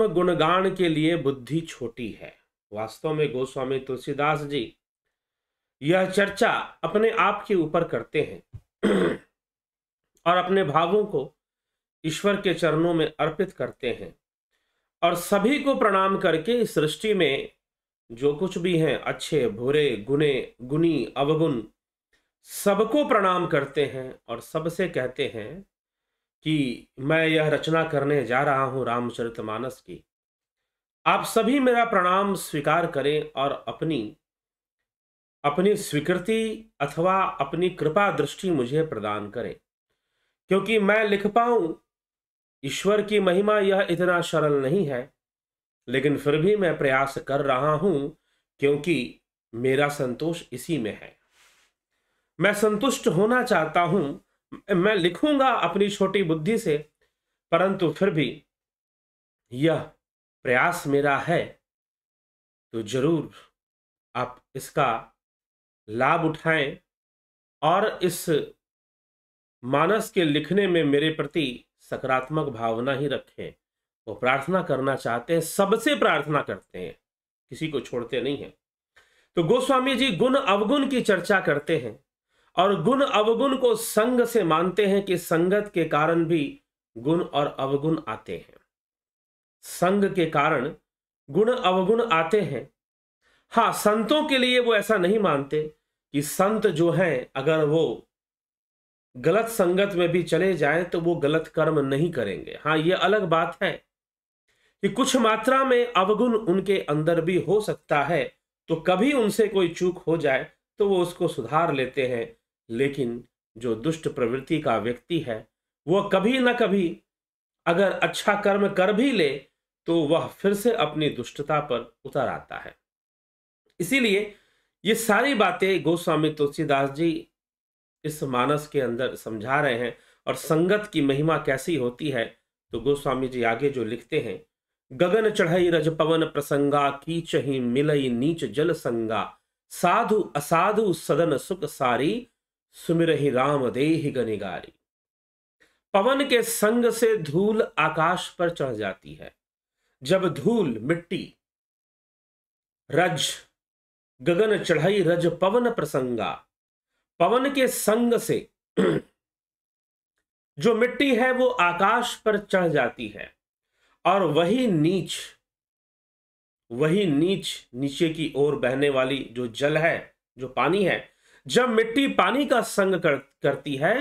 आत्म गुणगान के लिए बुद्धि छोटी है वास्तव में गोस्वामी तुलसीदास जी यह चर्चा अपने आप के ऊपर करते हैं और अपने भावों को ईश्वर के चरणों में अर्पित करते हैं और सभी को प्रणाम करके इस सृष्टि में जो कुछ भी हैं अच्छे बुरे गुने गुनी अवगुण सबको प्रणाम करते हैं और सबसे कहते हैं कि मैं यह रचना करने जा रहा हूँ मानस की आप सभी मेरा प्रणाम स्वीकार करें और अपनी अपनी स्वीकृति अथवा अपनी कृपा दृष्टि मुझे प्रदान करें क्योंकि मैं लिख पाऊं ईश्वर की महिमा यह इतना सरल नहीं है लेकिन फिर भी मैं प्रयास कर रहा हूं क्योंकि मेरा संतोष इसी में है मैं संतुष्ट होना चाहता हूं मैं लिखूंगा अपनी छोटी बुद्धि से परंतु फिर भी यह प्रयास मेरा है तो जरूर आप इसका लाभ उठाएं और इस मानस के लिखने में मेरे प्रति सकारात्मक भावना ही रखें वो प्रार्थना करना चाहते हैं सबसे प्रार्थना करते हैं किसी को छोड़ते नहीं हैं तो गोस्वामी जी गुण अवगुण की चर्चा करते हैं और गुण अवगुण को संग से मानते हैं कि संगत के कारण भी गुण और अवगुण आते हैं संग के कारण गुण अवगुण आते हैं हाँ संतों के लिए वो ऐसा नहीं मानते कि संत जो हैं अगर वो गलत संगत में भी चले जाएं तो वो गलत कर्म नहीं करेंगे हाँ ये अलग बात है कि कुछ मात्रा में अवगुण उनके अंदर भी हो सकता है तो कभी उनसे कोई चूक हो जाए तो वो उसको सुधार लेते हैं लेकिन जो दुष्ट प्रवृत्ति का व्यक्ति है वह कभी ना कभी अगर अच्छा कर्म कर भी ले तो वह फिर से अपनी दुष्टता पर उतर आता है इसीलिए ये सारी बातें गोस्वामी तुलसीदास जी इस मानस के अंदर समझा रहे हैं और संगत की महिमा कैसी होती है तो गोस्वामी जी आगे जो लिखते हैं गगन चढ़ई रज पवन प्रसंगा कीच ही मिलई नीच जल संगा साधु असाधु सदन सुख सारी सुमिर ही राम देह गनिगारी पवन के संग से धूल आकाश पर चढ़ जाती है जब धूल मिट्टी रज गगन चढ़ाई रज पवन प्रसंगा पवन के संग से जो मिट्टी है वो आकाश पर चढ़ जाती है और वही नीच वही नीच नीचे की ओर बहने वाली जो जल है जो पानी है जब मिट्टी पानी का संग कर, करती है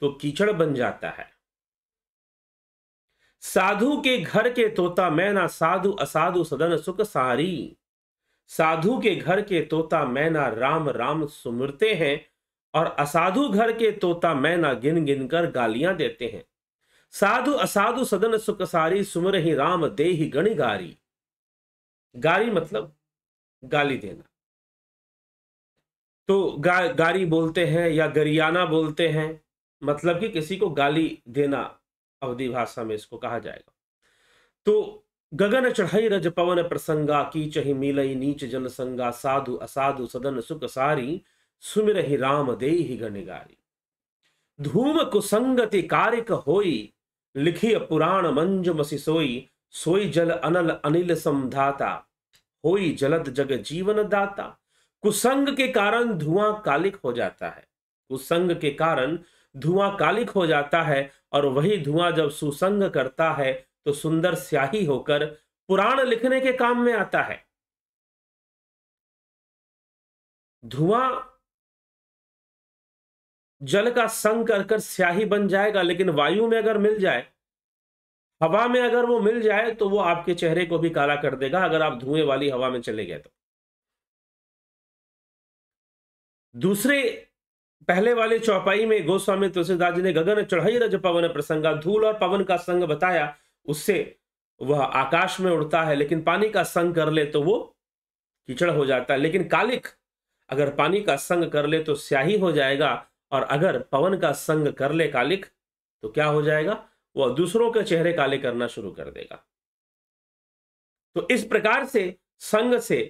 तो कीचड़ बन जाता है साधु के घर के तोता मैना साधु असाधु सदन सुख सारी साधु के घर के तोता मैना राम राम सुमरते हैं और असाधु घर के तोता मैना गिन गिन कर गालियां देते हैं साधु असाधु सदन सुख सारी सुमर ही राम दे ही गणी गारी गारी मतलब गाली देना तो गा, गारी बोलते हैं या गरियाना बोलते हैं मतलब कि किसी को गाली देना अवधि भाषा में इसको कहा जाएगा तो गगन चढ़ई रज पवन प्रसंगा की चही मिलई नीच जन संगा साधु असाधु सदन सुख सारी सुमिर ही राम दे ही गणिगारी धूम कुसंगति कारिक होई लिखिय पुराण मंजुम सोई सोई जल अनल अनिल समधाता होई जलद जग जीवन दाता कुसंग के कारण धुआं कालिक हो जाता है कुसंग के कारण धुआं कालिक हो जाता है और वही धुआं जब सुसंग करता है तो सुंदर स्याही होकर पुराण लिखने के काम में आता है धुआं जल का संग कर स्याही बन जाएगा लेकिन वायु में अगर मिल जाए हवा में अगर वो मिल जाए तो वो आपके चेहरे को भी काला कर देगा अगर आप धुएं वाली हवा में चले गए तो दूसरे पहले वाले चौपाई में गोस्वामी तुलसीदास जी ने गगन चढ़ाई रज पवन प्रसंगा धूल और पवन का संग बताया उससे वह आकाश में उड़ता है लेकिन पानी का संग कर ले तो वो कीचड़ हो जाता है लेकिन कालिक अगर पानी का संग कर ले तो स्याही हो जाएगा और अगर पवन का संग कर ले कालिक तो क्या हो जाएगा वह दूसरों के चेहरे काले करना शुरू कर देगा तो इस प्रकार से संग से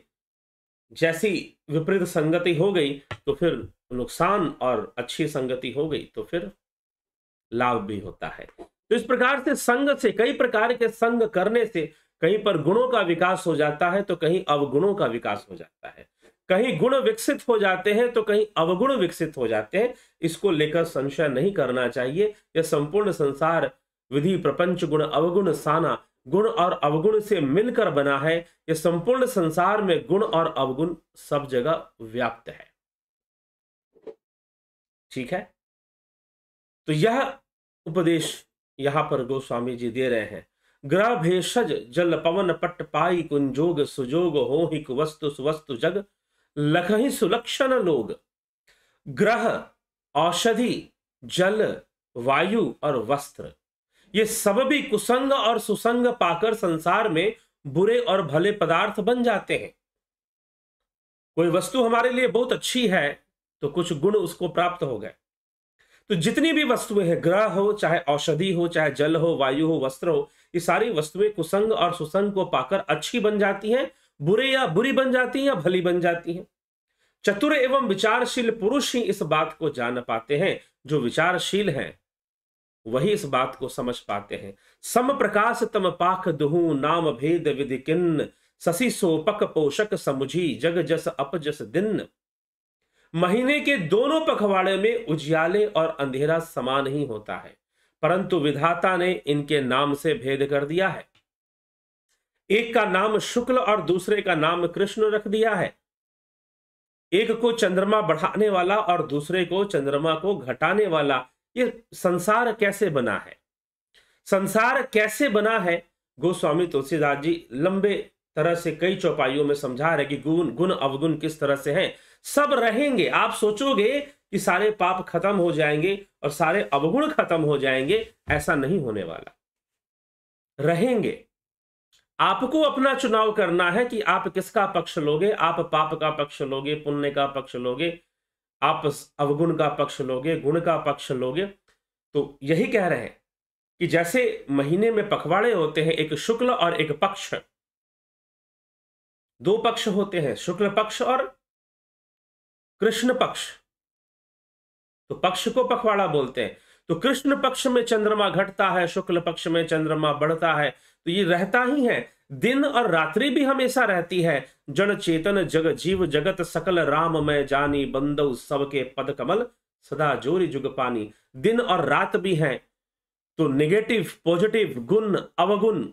जैसी विपरीत संगति हो गई तो फिर नुकसान और अच्छी संगति हो गई तो फिर लाभ भी होता है तो इस प्रकार से संग से कई प्रकार के संग करने से कहीं पर गुणों का विकास हो जाता है तो कहीं अवगुणों का विकास हो जाता है कहीं गुण विकसित हो जाते हैं तो कहीं अवगुण विकसित हो जाते हैं इसको लेकर संशय नहीं करना चाहिए यह संपूर्ण संसार विधि प्रपंच गुण अवगुण साना गुण और अवगुण से मिलकर बना है यह संपूर्ण संसार में गुण और अवगुण सब जगह व्याप्त है ठीक है तो यह उपदेश यहां पर गोस्वामी जी दे रहे हैं ग्रह भेषज जल पवन पट पाई कुंजोग सुजोग हो ही कुवस्तु सुवस्तु जग ही सुलक्षण लोग ग्रह औषधि जल वायु और वस्त्र ये सब भी कुसंग और सुसंग पाकर संसार में बुरे और भले पदार्थ बन जाते हैं कोई वस्तु हमारे लिए बहुत अच्छी है तो कुछ गुण उसको प्राप्त हो गए तो जितनी भी वस्तुएं हैं ग्रह हो चाहे औषधि हो चाहे जल हो वायु हो वस्त्र हो ये सारी वस्तुएं कुसंग और सुसंग को पाकर अच्छी बन जाती हैं बुरे या बुरी बन जाती हैं या भली बन जाती हैं चतुर एवं विचारशील पुरुष ही इस बात को जान पाते हैं जो विचारशील हैं वही इस बात को समझ पाते हैं सम प्रकाश तम पाख दुहू नाम भेद विधि किन्न शशि सोपक पोषक समुझी जग जस अप जस दिन महीने के दोनों पखवाड़े में उजियाले और अंधेरा समान ही होता है परंतु विधाता ने इनके नाम से भेद कर दिया है एक का नाम शुक्ल और दूसरे का नाम कृष्ण रख दिया है एक को चंद्रमा बढ़ाने वाला और दूसरे को चंद्रमा को घटाने वाला ये संसार कैसे बना है संसार कैसे बना है गोस्वामी तुलसीदास जी लंबे तरह से कई चौपाइयों में समझा रहे कि गुण गुण अवगुण किस तरह से हैं सब रहेंगे आप सोचोगे कि सारे पाप खत्म हो जाएंगे और सारे अवगुण खत्म हो जाएंगे ऐसा नहीं होने वाला रहेंगे आपको अपना चुनाव करना है कि आप किसका पक्ष लोगे आप पाप का पक्ष लोगे पुण्य का पक्ष लोगे आप अवगुण का पक्ष लोगे गुण का पक्ष लोगे तो यही कह रहे हैं कि जैसे महीने में पखवाड़े होते हैं एक शुक्ल और एक पक्ष दो पक्ष होते हैं शुक्ल पक्ष और कृष्ण पक्ष तो पक्ष को पखवाड़ा बोलते हैं तो कृष्ण पक्ष में चंद्रमा घटता है शुक्ल पक्ष में चंद्रमा बढ़ता है तो ये रहता ही है दिन और रात्रि भी हमेशा रहती है जन चेतन जग जीव जगत सकल राम मैं जानी बंदव सबके पद कमल सदा जोरी जुग पानी दिन और रात भी हैं तो नेगेटिव पॉजिटिव गुण अवगुण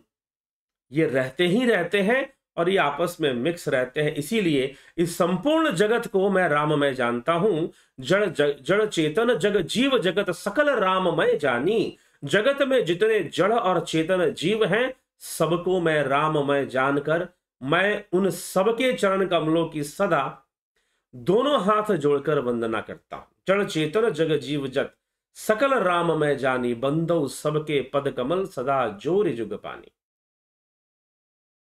ये रहते ही रहते हैं और ये आपस में मिक्स रहते हैं इसीलिए इस संपूर्ण जगत को मैं राम मैं जानता हूं जड़ जग, जड़ चेतन जग जीव जगत सकल राम मैं जानी जगत में जितने जड़ और चेतन जीव हैं सबको मैं राम मैं जानकर मैं उन सबके चरण कमलों की सदा दोनों हाथ जोड़कर वंदना करता हूं जड़ चेतन जग जीव जत सकल राम मैं जानी बंदो सबके पद कमल सदा जोर जुग पानी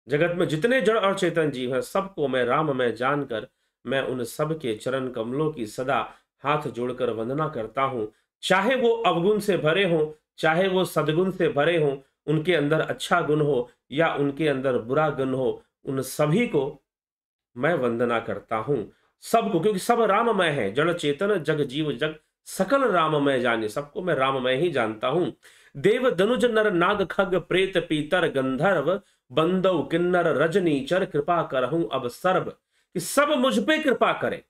जगत में जितने जड़ और चेतन जीव हैं सबको मैं राम मैं जानकर मैं उन सब के चरण कमलों की सदा हाथ जोड़कर वंदना करता हूं चाहे वो अवगुण से भरे हों चाहे वो सदगुण से भरे हों उनके अंदर अच्छा गुण हो या उनके अंदर बुरा गुण हो उन सभी को मैं वंदना करता हूँ सबको क्योंकि सब राममय है जड़ चेतन जग जीव जग सकल राममय जाने सबको मैं राममय ही जानता हूँ देव दनुज नर नाग खग प्रेत पीतर गंधर्व बंदव किन्नर रजनीचर कृपा करहूं अब सर्व कि सब मुझ पे कृपा करें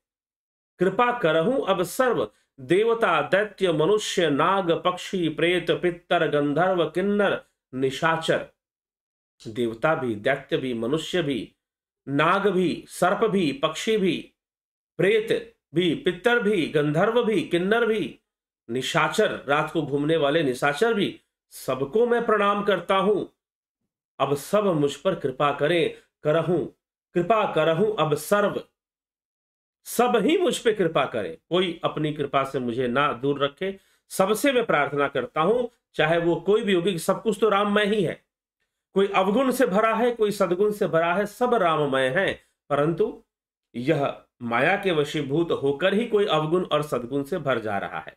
कृपा करहूं अब सर्व देवता दैत्य मनुष्य नाग पक्षी प्रेत पित्तर गंधर्व किन्नर निशाचर देवता भी दैत्य भी मनुष्य भी नाग भी सर्प भी पक्षी भी प्रेत भी पितर भी गंधर्व भी किन्नर भी निशाचर रात को घूमने वाले निशाचर भी सबको मैं प्रणाम करता हूं अब सब मुझ पर कृपा करें करहूं कृपा करहूं अब सर्व सब ही मुझ पर कृपा करें कोई अपनी कृपा से मुझे ना दूर रखे सबसे मैं प्रार्थना करता हूं चाहे वो कोई भी होगी सब कुछ तो राममय ही है कोई अवगुण से भरा है कोई सदगुण से भरा है सब राममय है परंतु यह माया के वशीभूत होकर ही कोई अवगुण और सदगुण से भर जा रहा है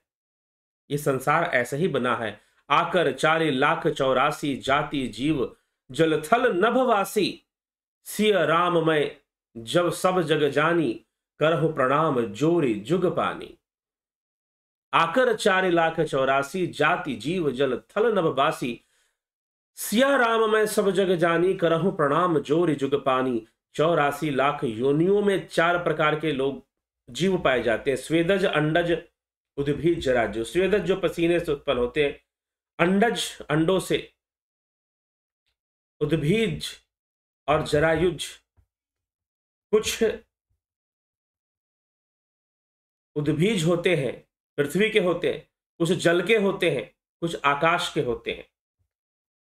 ये संसार ऐसे ही बना है आकर चार लाख चौरासी जाति जीव जलथल नभवासी सिय राममय जब सब जग जानी करह प्रणाम जोरी जुग पानी आकर चार लाख चौरासी जाति जीव जल थल बासी सिया राम मैं सब जग जानी करहूं प्रणाम जोर जुग पानी चौरासी लाख योनियों में चार प्रकार के लोग जीव पाए जाते हैं स्वेदज अंडज उद्भिद जराजु स्वेदज जो पसीने से उत्पन्न होते हैं अंडज अंडों से उद्भिज और जरायुज कुछ उद्भिज होते हैं पृथ्वी के होते हैं कुछ जल के होते हैं कुछ आकाश के होते हैं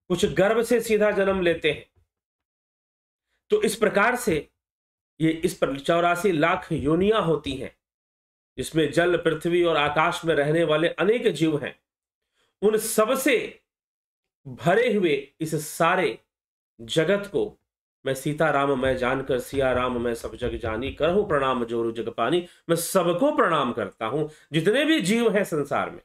कुछ गर्भ से सीधा जन्म लेते हैं तो इस प्रकार से ये इस पर चौरासी लाख योनियां होती हैं जिसमें जल पृथ्वी और आकाश में रहने वाले अनेक जीव हैं उन सबसे भरे हुए इस सारे जगत को मैं सीता राम मैं जानकर सिया राम मैं सब जग जानी करहूं प्रणाम जोरु जग पानी मैं सबको प्रणाम करता हूं जितने भी जीव है संसार में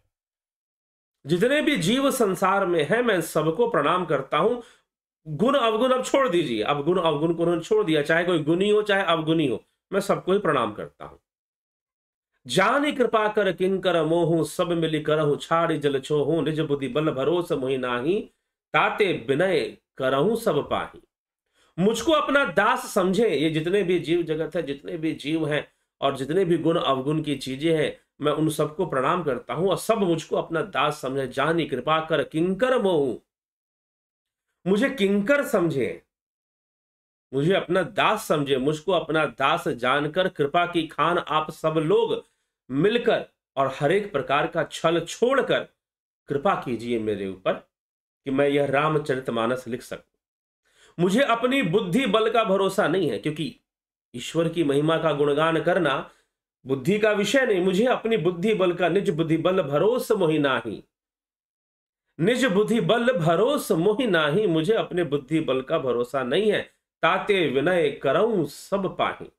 जितने भी जीव संसार में है मैं सबको प्रणाम करता हूं गुण अवगुण अब छोड़ दीजिए अब गुण अवगुण को उन्होंने छोड़ दिया चाहे कोई गुणी हो चाहे अवगुणी हो मैं सबको ही प्रणाम करता हूं जानी कृपा कर किंकर मोहू सब मिली करह छाड़ी जल छोहू निज बुद्धि बल भरोस मुहि नाही ताते विनय करहूं सब पाही मुझको अपना दास समझे ये जितने भी जीव जगत है जितने भी जीव हैं और जितने भी गुण अवगुण की चीजें हैं मैं उन सबको प्रणाम करता हूं और सब मुझको अपना दास समझे जानी कृपा कर किंकर मोहू मुझे किंकर समझे मुझे अपना दास समझे मुझको अपना दास जानकर कृपा की खान आप सब लोग मिलकर और हरेक प्रकार का छल छोड़कर कृपा कीजिए मेरे ऊपर कि मैं यह रामचरितमानस लिख सकूं मुझे अपनी बुद्धि बल का भरोसा नहीं है क्योंकि ईश्वर की महिमा का गुणगान करना बुद्धि का विषय नहीं मुझे अपनी बुद्धि बल का निज बुद्धि बल भरोस मोही नाही निज बुद्धि बल भरोस मोही नाही मुझे अपने बुद्धि बल का भरोसा नहीं है ताते विनय करऊं सब पाही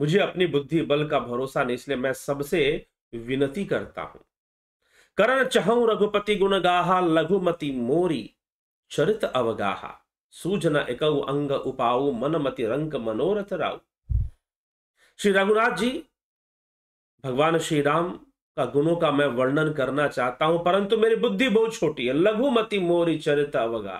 मुझे अपनी बुद्धि बल का भरोसा नहीं इसलिए मैं सबसे विनती करता हूं करण चाहू रघुपति गुण गाहा लघुमति मोरी चरित अवगाहा सूजना एकऊ अंग उपाऊ मनमति रंग मनोरथ राव श्री रघुनाथ जी भगवान श्री राम का गुणों का मैं वर्णन करना चाहता हूं परंतु मेरी बुद्धि बहुत छोटी है लघुमति मोरी चरित अवगा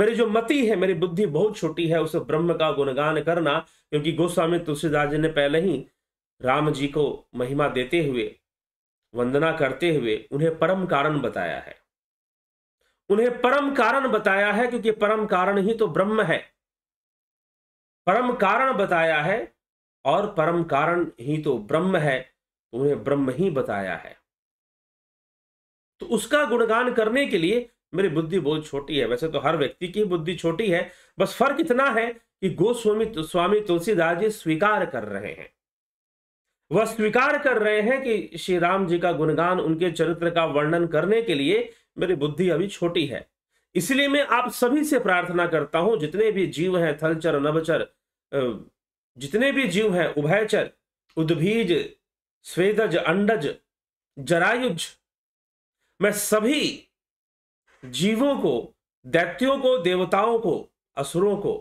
मेरी जो मति है मेरी बुद्धि बहुत छोटी है उसे ब्रह्म का गुणगान करना क्योंकि गोस्वामी तुलसीदास जी ने पहले ही राम जी को महिमा देते हुए वंदना करते हुए उन्हें परम कारण बताया है उन्हें परम कारण बताया है क्योंकि परम कारण ही तो ब्रह्म है परम कारण बताया है और परम कारण ही तो ब्रह्म है तो उन्हें ब्रह्म ही बताया है तो उसका गुणगान करने के लिए मेरी बुद्धि बहुत छोटी है वैसे तो हर व्यक्ति की बुद्धि छोटी है बस फर्क इतना है कि गोस्वामी स्वामी तुलसीदास जी स्वीकार कर रहे हैं वह स्वीकार कर रहे हैं कि श्री राम जी का गुणगान उनके चरित्र का वर्णन करने के लिए मेरी बुद्धि अभी छोटी है इसलिए मैं आप सभी से प्रार्थना करता हूं जितने भी जीव हैं थलचर नवचर जितने भी जीव हैं उभयचर उद्भीज स्वेदज अंडज जरायुज मैं सभी जीवों को दैत्यों को देवताओं को असुरों को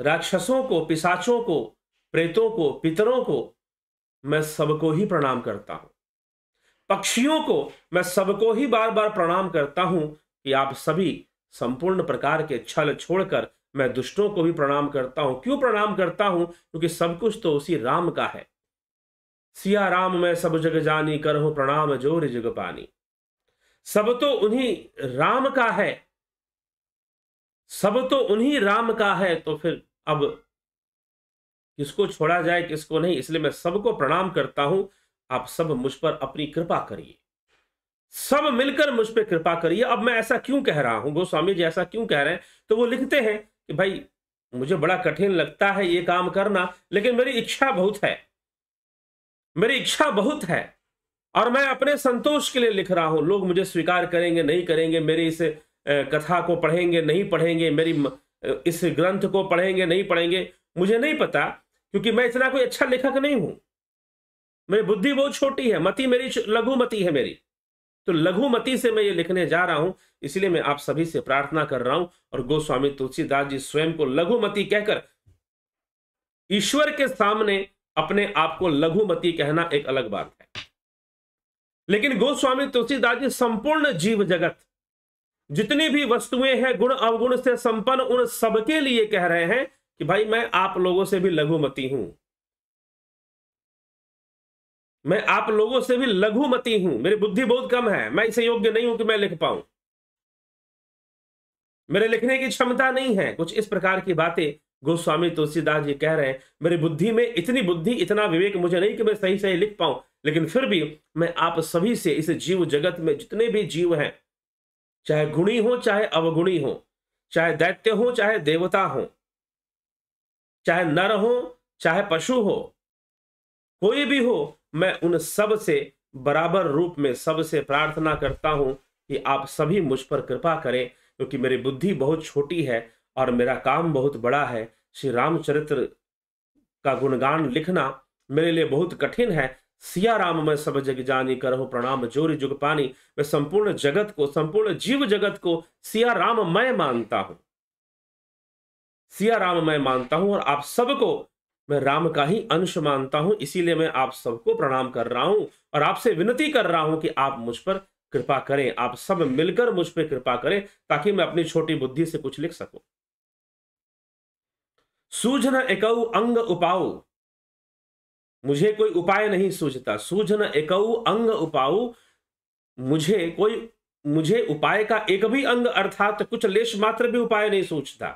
राक्षसों को पिसाचों को प्रेतों को पितरों को मैं सबको ही प्रणाम करता हूं पक्षियों को मैं सबको ही बार बार प्रणाम करता हूं कि आप सभी संपूर्ण प्रकार के छल छोड़कर मैं दुष्टों को भी प्रणाम करता हूं क्यों प्रणाम करता हूं क्योंकि सब कुछ तो उसी राम का है सिया राम मैं सब जग जानी कर हूं प्रणाम जोर जग पानी सब तो उन्हीं राम का है सब तो उन्हीं राम का है तो फिर अब किसको छोड़ा जाए किसको नहीं इसलिए मैं सबको प्रणाम करता हूं आप सब मुझ पर अपनी कृपा करिए सब मिलकर मुझ पर कृपा करिए अब मैं ऐसा क्यों कह रहा हूं गोस्वामी जी ऐसा क्यों कह रहे हैं तो वो लिखते हैं कि भाई मुझे बड़ा कठिन लगता है ये काम करना लेकिन मेरी इच्छा बहुत है मेरी इच्छा बहुत है और मैं अपने संतोष के लिए लिख रहा हूं लोग मुझे स्वीकार करेंगे नहीं करेंगे मेरी इस कथा को पढ़ेंगे नहीं पढ़ेंगे मेरी इस ग्रंथ को पढ़ेंगे नहीं पढ़ेंगे मुझे नहीं पता क्योंकि मैं इतना कोई अच्छा लेखक नहीं हूं मेरी बुद्धि बहुत छोटी है मति मेरी लघुमति है मेरी तो लघुमति से मैं ये लिखने जा रहा हूं इसलिए मैं आप सभी से प्रार्थना कर रहा हूं और गोस्वामी तुलसीदास जी स्वयं को लघुमति कहकर ईश्वर के सामने अपने आप को लघुमति कहना एक अलग बात है लेकिन गोस्वामी तुलसीदास जी संपूर्ण जीव जगत जितनी भी वस्तुएं हैं गुण अवगुण से संपन्न उन सबके लिए कह रहे हैं कि भाई मैं आप लोगों से भी लघुमती हूं मैं आप लोगों से भी लघुमती हूं मेरी बुद्धि बहुत कम है मैं इसे योग्य नहीं हूं कि मैं लिख पाऊं मेरे लिखने की क्षमता नहीं है कुछ इस प्रकार की बातें गोस्वामी तुलसीदास जी कह रहे हैं मेरी बुद्धि में इतनी बुद्धि इतना विवेक मुझे नहीं कि मैं सही सही लिख पाऊं लेकिन फिर भी मैं आप सभी से इस जीव जगत में जितने भी जीव हैं चाहे गुणी हो चाहे अवगुणी हो चाहे दैत्य हो चाहे देवता हो चाहे नर हो चाहे पशु हो कोई भी हो मैं उन सब से बराबर रूप में सबसे प्रार्थना करता हूँ कि आप सभी मुझ पर कृपा करें क्योंकि मेरी बुद्धि बहुत छोटी है और मेरा काम बहुत बड़ा है श्री रामचरित्र का गुणगान लिखना मेरे लिए बहुत कठिन है सिया राम मैं सब जग जानी करो प्रणाम जोरी जुग पानी मैं संपूर्ण जगत को संपूर्ण जीव जगत को सिया राम मैं मानता हूं सिया राम मैं मानता हूं और आप सबको मैं राम का ही अंश मानता हूं इसीलिए मैं आप सबको प्रणाम कर रहा हूं और आपसे विनती कर रहा हूं कि आप मुझ पर कृपा करें आप सब मिलकर मुझ पर कृपा करें ताकि मैं अपनी छोटी बुद्धि से कुछ लिख सकूं सूझन एकऊ अंग उपाऊ मुझे कोई उपाय नहीं सूझता सूझन एकऊ अंग उपाऊ मुझे कोई मुझे उपाय का एक भी अंग अर्थात कुछ लेश मात्र भी उपाय नहीं सूझता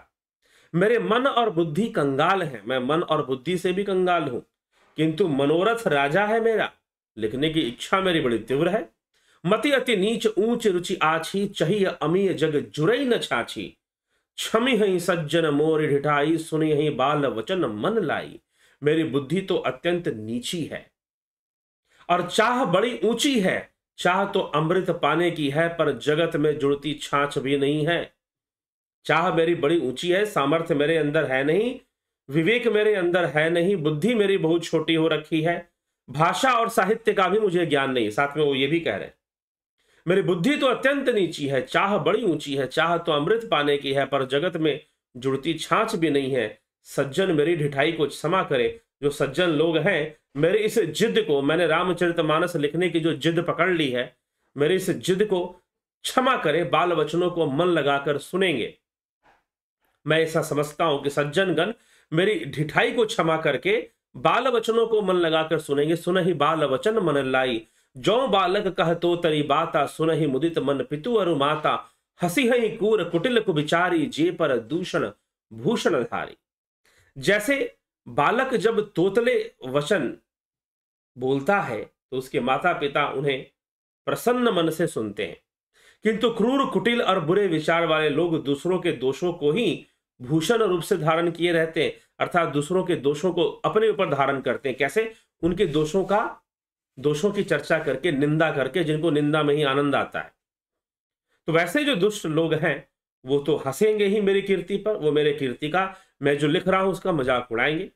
मेरे मन और बुद्धि कंगाल है मैं मन और बुद्धि से भी कंगाल हूं किंतु मनोरथ राजा है मेरा लिखने की इच्छा मेरी बड़ी तीव्र है मति अति नीच ऊंच रुचि आछी चही अमीय जग जुरई न छाछी छमी हई सज्जन मोर ढिठाई सुनी हई बाल वचन मन लाई मेरी बुद्धि तो अत्यंत नीची है और चाह बड़ी ऊंची है चाह तो अमृत पाने की है पर जगत में जुड़ती छाछ भी नहीं है चाह मेरी बड़ी ऊंची है सामर्थ्य मेरे अंदर है नहीं विवेक मेरे अंदर है नहीं बुद्धि मेरी बहुत छोटी हो रखी है भाषा और साहित्य का भी मुझे ज्ञान नहीं साथ में वो ये भी कह रहे हैं मेरी बुद्धि तो अत्यंत नीची है चाह बड़ी ऊंची है चाह तो अमृत पाने की है पर जगत में जुड़ती छाछ भी नहीं है सज्जन मेरी ढिठाई को क्षमा करे जो सज्जन लोग हैं मेरे इस जिद को मैंने रामचरितमानस लिखने की जो जिद पकड़ ली है मेरे इस जिद को क्षमा करे बाल वचनों को मन लगाकर सुनेंगे मैं ऐसा समझता हूं कि सज्जनगण मेरी ढिठाई को क्षमा करके बाल वचनों को मन लगाकर सुनेंगे सुन ही बाल वचन मन लाई जो बालक कह तो तरी बाता सुन ही मुदित मन पितु अरु माता हसी हई कूर कुटिल बिचारी जे पर दूषण भूषण धारी जैसे बालक जब तोतले वचन बोलता है तो उसके माता पिता उन्हें प्रसन्न मन से सुनते हैं किंतु क्रूर कुटिल और बुरे विचार वाले लोग दूसरों के दोषों को ही भूषण रूप से धारण किए रहते हैं अर्थात दूसरों के दोषों को अपने ऊपर धारण करते हैं कैसे उनके दोषों का दोषों की चर्चा करके निंदा करके जिनको निंदा में ही आनंद आता है तो वैसे जो दुष्ट लोग हैं वो तो हंसेंगे ही मेरी कीर्ति पर वो मेरे कीर्ति का मैं जो लिख रहा हूं उसका मजाक उड़ाएंगे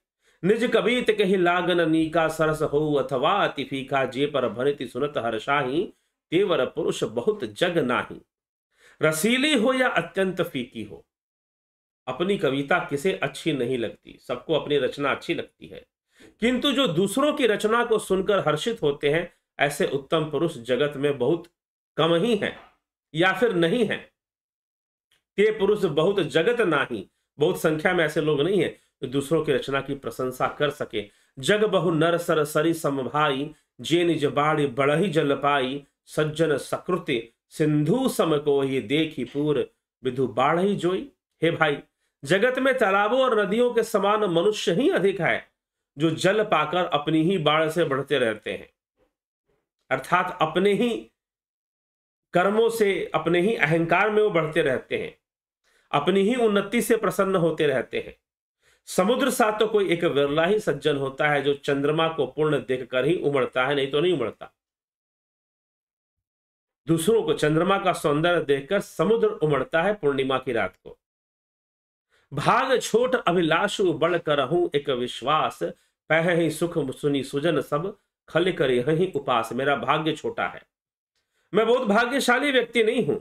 निज कबीत कही लागन नीका सरस हो अथवा तिफीका जे पर भरित सुनत हर्षाही तेवर पुरुष बहुत जग नाही रसीली हो या अत्यंत फीकी हो अपनी कविता किसे अच्छी नहीं लगती सबको अपनी रचना अच्छी लगती है किंतु जो दूसरों की रचना को सुनकर हर्षित होते हैं ऐसे उत्तम पुरुष जगत में बहुत कम ही हैं या फिर नहीं हैं ते पुरुष बहुत जगत नाही बहुत संख्या में ऐसे लोग नहीं है जो दूसरों की रचना की प्रशंसा कर सके जग बहु नर सर सरी समभाई जे निज जबाड़ी बड़ही जल पाई सज्जन सकृति सिंधु सम को ही देखी पूर विधु बाढ़ ही जोई हे भाई जगत में तालाबों और नदियों के समान मनुष्य ही अधिक है जो जल पाकर अपनी ही बाढ़ से बढ़ते रहते हैं अर्थात अपने ही कर्मों से अपने ही अहंकार में वो बढ़ते रहते हैं अपनी ही उन्नति से प्रसन्न होते रहते हैं समुद्र सा तो कोई एक विरला ही सज्जन होता है जो चंद्रमा को पूर्ण देखकर ही उमड़ता है नहीं तो नहीं उमड़ता दूसरों को चंद्रमा का सौंदर्य देखकर समुद्र उमड़ता है पूर्णिमा की रात को भाग छोट अभिलाषु बढ़ कर हूं एक विश्वास पह ही सुख सुनी सुजन सब खल कर यही उपास मेरा भाग्य छोटा है मैं बहुत भाग्यशाली व्यक्ति नहीं हूं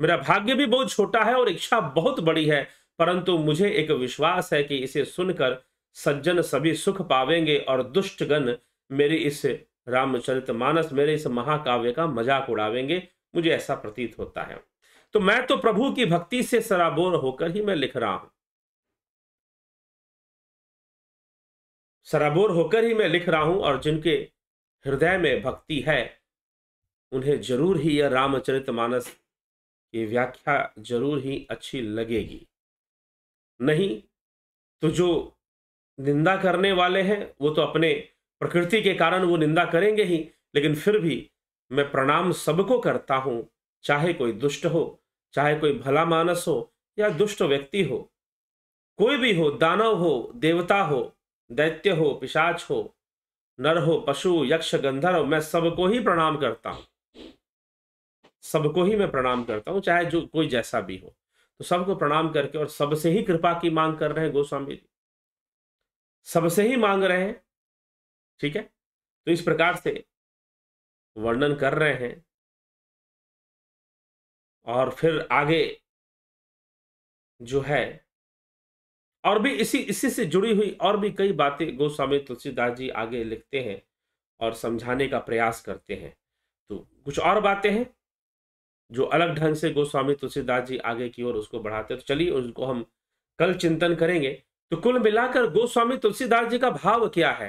मेरा भाग्य भी बहुत छोटा है और इच्छा बहुत बड़ी है परंतु मुझे एक विश्वास है कि इसे सुनकर सज्जन सभी सुख पावेंगे और दुष्टगण मेरे इस रामचरित मानस मेरे इस महाकाव्य का मजाक उड़ावेंगे मुझे ऐसा प्रतीत होता है तो मैं तो प्रभु की भक्ति से सराबोर होकर ही मैं लिख रहा हूं सराबोर होकर ही मैं लिख रहा हूं और जिनके हृदय में भक्ति है उन्हें जरूर ही यह रामचरित मानस की व्याख्या जरूर ही अच्छी लगेगी नहीं तो जो निंदा करने वाले हैं वो तो अपने प्रकृति के कारण वो निंदा करेंगे ही लेकिन फिर भी मैं प्रणाम सबको करता हूं चाहे कोई दुष्ट हो चाहे कोई भला मानस हो या दुष्ट व्यक्ति हो कोई भी हो दानव हो देवता हो दैत्य हो पिशाच हो नर हो पशु यक्ष गंधर्व मैं सबको ही प्रणाम करता हूं सबको ही मैं प्रणाम करता हूं चाहे जो कोई जैसा भी हो तो सबको प्रणाम करके और सबसे ही कृपा की मांग कर रहे हैं गोस्वामी जी सबसे ही मांग रहे हैं ठीक है तो इस प्रकार से वर्णन कर रहे हैं और फिर आगे जो है और भी इसी इसी से जुड़ी हुई और भी कई बातें गोस्वामी तुलसीदास जी आगे लिखते हैं और समझाने का प्रयास करते हैं तो कुछ और बातें हैं जो अलग ढंग से गोस्वामी तुलसीदास जी आगे की ओर उसको बढ़ाते हैं तो चलिए उनको हम कल चिंतन करेंगे तो कुल मिलाकर गोस्वामी तुलसीदास जी का भाव क्या है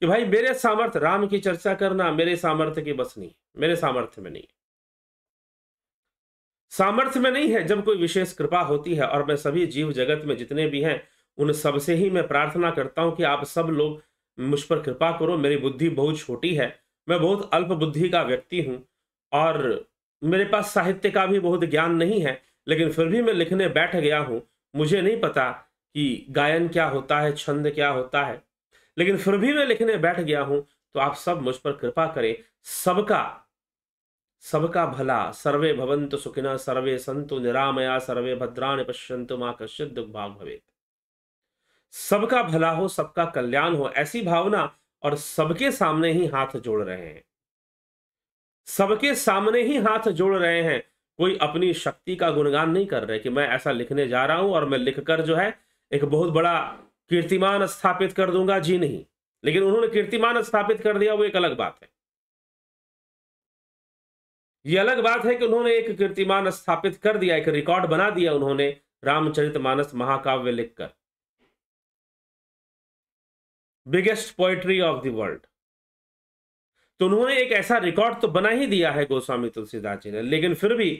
कि भाई मेरे सामर्थ्य राम की चर्चा करना मेरे सामर्थ्य की बस नहीं मेरे सामर्थ्य में नहीं है सामर्थ्य में नहीं है जब कोई विशेष कृपा होती है और मैं सभी जीव जगत में जितने भी हैं उन सब से ही मैं प्रार्थना करता हूँ कि आप सब लोग मुझ पर कृपा करो मेरी बुद्धि बहुत छोटी है मैं बहुत अल्प बुद्धि का व्यक्ति हूँ और मेरे पास साहित्य का भी बहुत ज्ञान नहीं है लेकिन फिर भी मैं लिखने बैठ गया हूँ मुझे नहीं पता कि गायन क्या होता है छंद क्या होता है लेकिन फिर भी मैं लिखने बैठ गया हूँ तो आप सब मुझ पर कृपा करें सबका सबका भला सर्वे भवंतु सुखिना सर्वे संतु निरामया सर्वे भद्राण पश्यंतु माँ दुख दुर्भाग भवे सबका भला हो सबका कल्याण हो ऐसी भावना और सबके सामने ही हाथ जोड़ रहे हैं सबके सामने ही हाथ जोड़ रहे हैं कोई अपनी शक्ति का गुणगान नहीं कर रहे कि मैं ऐसा लिखने जा रहा हूं और मैं लिखकर जो है एक बहुत बड़ा कीर्तिमान स्थापित कर दूंगा जी नहीं लेकिन उन्होंने कीर्तिमान स्थापित कर दिया वो एक अलग बात है ये अलग बात है कि उन्होंने एक कीर्तिमान स्थापित कर दिया एक रिकॉर्ड बना दिया उन्होंने रामचरितमानस महाकाव्य लिखकर biggest poetry of the world तो उन्होंने एक ऐसा रिकॉर्ड तो बना ही दिया है गोस्वामी तुलसीदास जी ने लेकिन फिर भी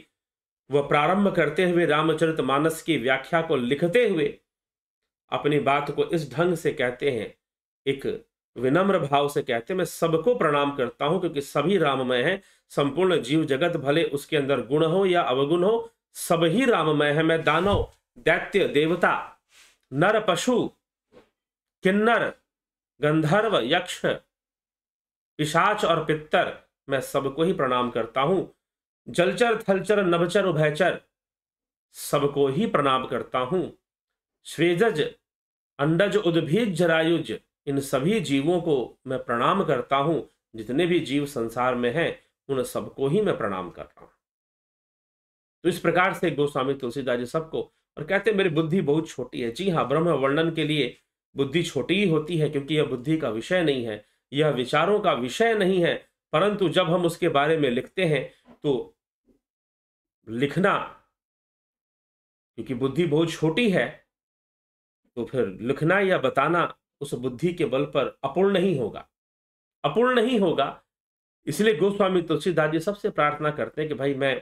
वह प्रारंभ करते हुए रामचरित मानस की व्याख्या को लिखते हुए अपनी बात को इस ढंग से कहते हैं एक विनम्र भाव से कहते मैं सबको प्रणाम करता हूं क्योंकि सभी राममय हैं संपूर्ण जीव जगत भले उसके अंदर गुण हो या अवगुण हो सब ही राममय है मैं दानव दैत्य देवता नर पशु किन्नर गंधर्व यक्ष पिशाच और पित्तर मैं सबको ही प्रणाम करता हूँ जलचर थलचर नभचर उभयचर सबको ही प्रणाम करता हूं श्वेजज अंडज उद्भीज जरायुज इन सभी जीवों को मैं प्रणाम करता हूँ जितने भी जीव संसार में हैं उन सबको ही मैं प्रणाम कर रहा हूँ तो इस प्रकार से गोस्वामी तुलसीदास जी सबको और कहते मेरी बुद्धि बहुत छोटी है जी हाँ ब्रह्म वर्णन के लिए बुद्धि छोटी ही होती है क्योंकि यह बुद्धि का विषय नहीं है यह विचारों का विषय नहीं है परंतु जब हम उसके बारे में लिखते हैं तो लिखना क्योंकि बुद्धि बहुत छोटी है तो फिर लिखना या बताना उस बुद्धि के बल पर अपूर्ण नहीं होगा अपूर्ण नहीं होगा इसलिए गोस्वामी तुलसीदास जी सबसे प्रार्थना करते हैं कि भाई मैं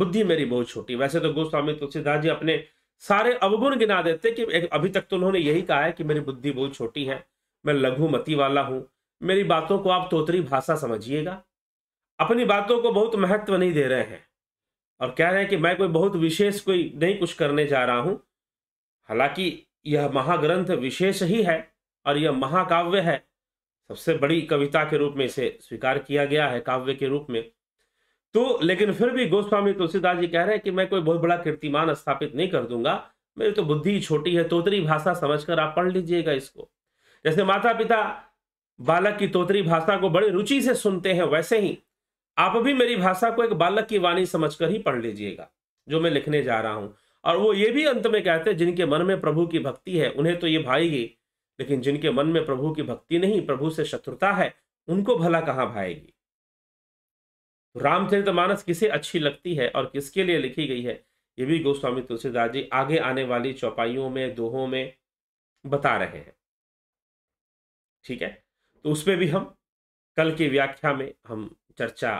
बुद्धि मेरी बहुत छोटी वैसे तो गोस्वामी तुलसीदास जी अपने सारे अवगुण गिना देते कि अभी तक तो उन्होंने यही कहा है कि मेरी बुद्धि बहुत छोटी है मैं लघुमती वाला हूं मेरी बातों को आप तोतरी भाषा समझिएगा अपनी बातों को बहुत महत्व नहीं दे रहे हैं और कह रहे हैं कि मैं कोई बहुत विशेष कोई नहीं कुछ करने जा रहा हूं हालांकि यह महाग्रंथ विशेष ही है और यह महाकाव्य है सबसे बड़ी कविता के रूप में इसे स्वीकार किया गया है काव्य के रूप में तो लेकिन फिर भी गोस्वामी तुलसीदास जी कह रहे हैं कि मैं कोई बहुत बड़ा कीर्तिमान स्थापित नहीं कर दूंगा मेरी तो बुद्धि छोटी है तोतरी भाषा समझकर आप पढ़ लीजिएगा इसको जैसे माता पिता बालक की तोतरी भाषा को बड़ी रुचि से सुनते हैं वैसे ही आप भी मेरी भाषा को एक बालक की वाणी समझकर ही पढ़ लीजिएगा जो मैं लिखने जा रहा हूं और वो ये भी अंत में कहते हैं जिनके मन में प्रभु की भक्ति है उन्हें तो ये भाएगी लेकिन जिनके मन में प्रभु की भक्ति नहीं प्रभु से शत्रुता है उनको भला कहाँ भाएगी रामचरित मानस किसे अच्छी लगती है और किसके लिए लिखी गई है ये भी गोस्वामी तुलसीदास जी आगे आने वाली चौपाइयों में दोहों में बता रहे हैं ठीक है तो उसमें भी हम कल की व्याख्या में हम चर्चा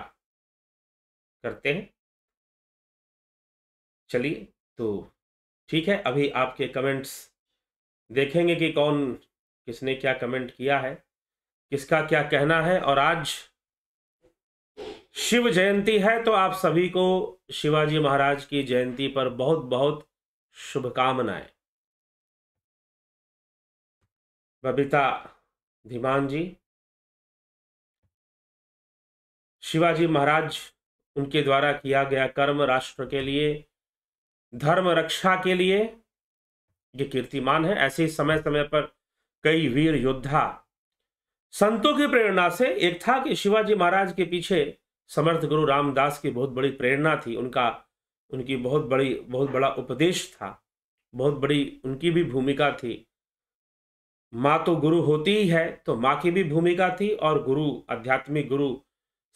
करते हैं चलिए तो ठीक है अभी आपके कमेंट्स देखेंगे कि कौन किसने क्या कमेंट किया है किसका क्या कहना है और आज शिव जयंती है तो आप सभी को शिवाजी महाराज की जयंती पर बहुत बहुत शुभकामनाएं बबीता धीमान जी शिवाजी महाराज उनके द्वारा किया गया कर्म राष्ट्र के लिए धर्म रक्षा के लिए ये कीर्तिमान है ऐसे ही समय समय पर कई वीर योद्धा संतों की प्रेरणा से एक था कि शिवाजी महाराज के पीछे समर्थ गुरु रामदास की बहुत बड़ी प्रेरणा थी उनका उनकी बहुत बड़ी बहुत बड़ा उपदेश था बहुत बड़ी उनकी भी भूमिका थी माँ तो गुरु होती ही है तो माँ की भी भूमिका थी और गुरु आध्यात्मिक गुरु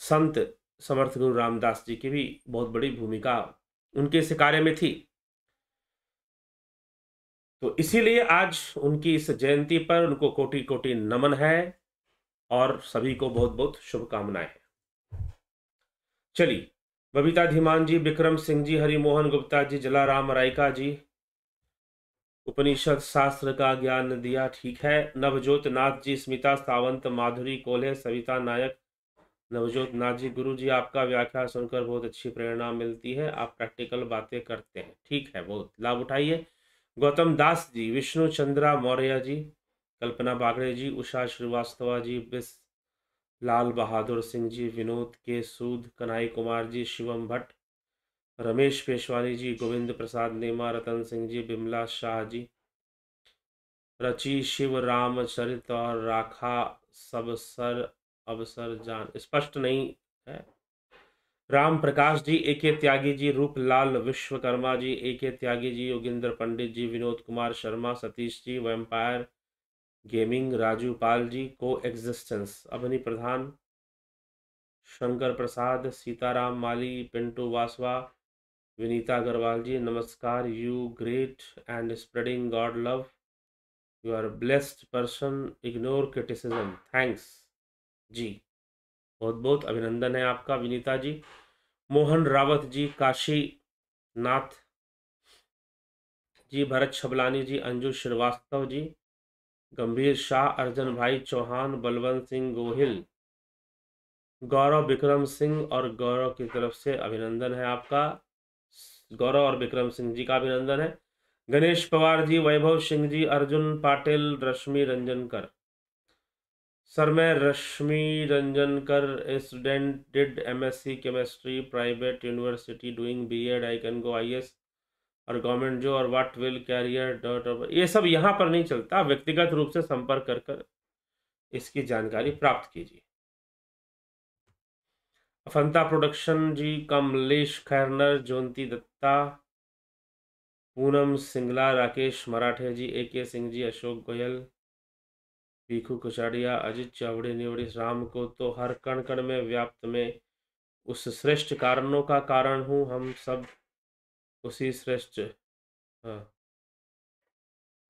संत समर्थ गुरु रामदास जी की भी बहुत बड़ी भूमिका उनके इस कार्य में थी तो इसीलिए आज उनकी इस जयंती पर उनको कोटि कोटि नमन है और सभी को बहुत बहुत शुभकामनाएं चलिए बबीता धीमान जी विक्रम सिंह जी हरिमोहन गुप्ता जी जलाराम रायका जी उपनिषद शास्त्र का ज्ञान दिया ठीक है नवजोत नाथ जी स्मिता सावंत माधुरी कोल्हे सविता नायक नवजोत नाथ जी गुरु जी आपका व्याख्या सुनकर बहुत अच्छी प्रेरणा मिलती है आप प्रैक्टिकल बातें करते हैं ठीक है बहुत लाभ उठाइए गौतम दास जी विष्णु चंद्रा मौर्य जी कल्पना बागड़े जी उषा श्रीवास्तवा जी बिस लाल बहादुर सिंह जी विनोद के सूद कनाई कुमार जी शिवम भट्ट रमेश पेशवानी जी गोविंद प्रसाद नेमा रतन सिंह जी बिमला शाह जी रची शिव राम चरित और राखा सब सर अवसर जान स्पष्ट नहीं है राम प्रकाश जी A K Tyagi ji Ruplal Vishwakarma ji A K Tyagi ji Yogindra Pandit ji Vinod Kumar Sharma Satish ji vampire gaming Raju Pal ji को एग्जिस्टेंस अभिनी प्रधान शंकर प्रसाद सीताराम माली पिंटू वासवा विनीता अग्रवाल जी नमस्कार you great and spreading god love you are blessed person ignore criticism thanks ji बहुत बहुत अभिनंदन है आपका विनीता जी मोहन रावत जी काशी नाथ जी भरत छबलानी जी अंजू श्रीवास्तव जी गंभीर शाह अर्जन भाई चौहान बलवंत सिंह गोहिल गौरव विक्रम सिंह और गौरव की तरफ से अभिनंदन है आपका गौरव और विक्रम सिंह जी का अभिनंदन है गणेश पवार जी वैभव सिंह जी अर्जुन पाटिल रश्मि रंजनकर सर मैं Rashmi Ranjankar student did MSc chemistry private university doing BEd I can go IAS और गवर्नमेंट जो और व्हाट विल कैरियर डॉट ये सब यहाँ पर नहीं चलता व्यक्तिगत रूप से संपर्क कर कर इसकी जानकारी प्राप्त कीजिए अफंता प्रोडक्शन जी कमलेश खैरनर ज्योति दत्ता पूनम सिंगला राकेश मराठे जी ए के सिंह जी अशोक गोयल भीखू कचाड़िया अजित चावड़ी निवड़ी राम को तो हर कण कण में व्याप्त में उस श्रेष्ठ कारणों का कारण हूँ हम सब उसी श्रेष्ठ हाँ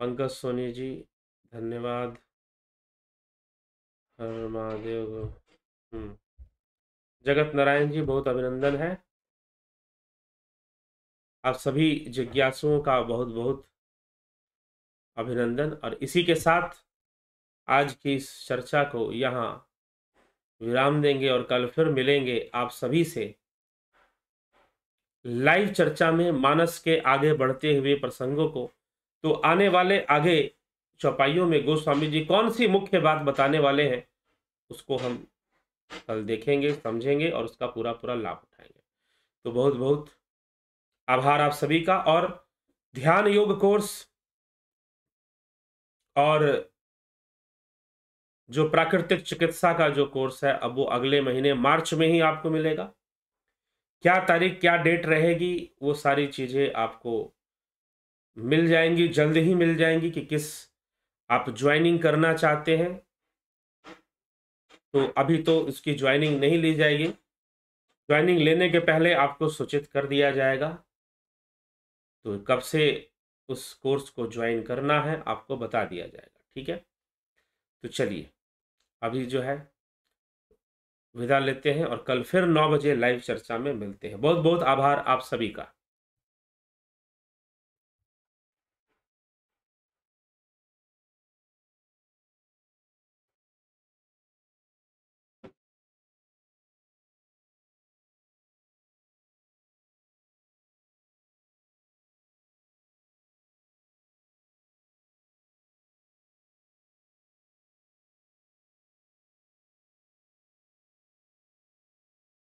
पंकज सोनी जी धन्यवाद हर महादेव हम्म। जगत नारायण जी बहुत अभिनंदन है आप सभी जिज्ञासुओं का बहुत बहुत अभिनंदन और इसी के साथ आज की इस चर्चा को यहाँ विराम देंगे और कल फिर मिलेंगे आप सभी से लाइव चर्चा में मानस के आगे बढ़ते हुए प्रसंगों को तो आने वाले आगे चौपाइयों में गोस्वामी जी कौन सी मुख्य बात बताने वाले हैं उसको हम कल देखेंगे समझेंगे और उसका पूरा पूरा लाभ उठाएंगे तो बहुत बहुत आभार आप सभी का और ध्यान योग कोर्स और जो प्राकृतिक चिकित्सा का जो कोर्स है अब वो अगले महीने मार्च में ही आपको मिलेगा क्या तारीख क्या डेट रहेगी वो सारी चीज़ें आपको मिल जाएंगी जल्द ही मिल जाएंगी कि किस आप ज्वाइनिंग करना चाहते हैं तो अभी तो इसकी ज्वाइनिंग नहीं ली जाएगी ज्वाइनिंग लेने के पहले आपको सूचित कर दिया जाएगा तो कब से उस कोर्स को ज्वाइन करना है आपको बता दिया जाएगा ठीक है तो चलिए अभी जो है विदा लेते हैं और कल फिर नौ बजे लाइव चर्चा में मिलते हैं बहुत बहुत आभार आप सभी का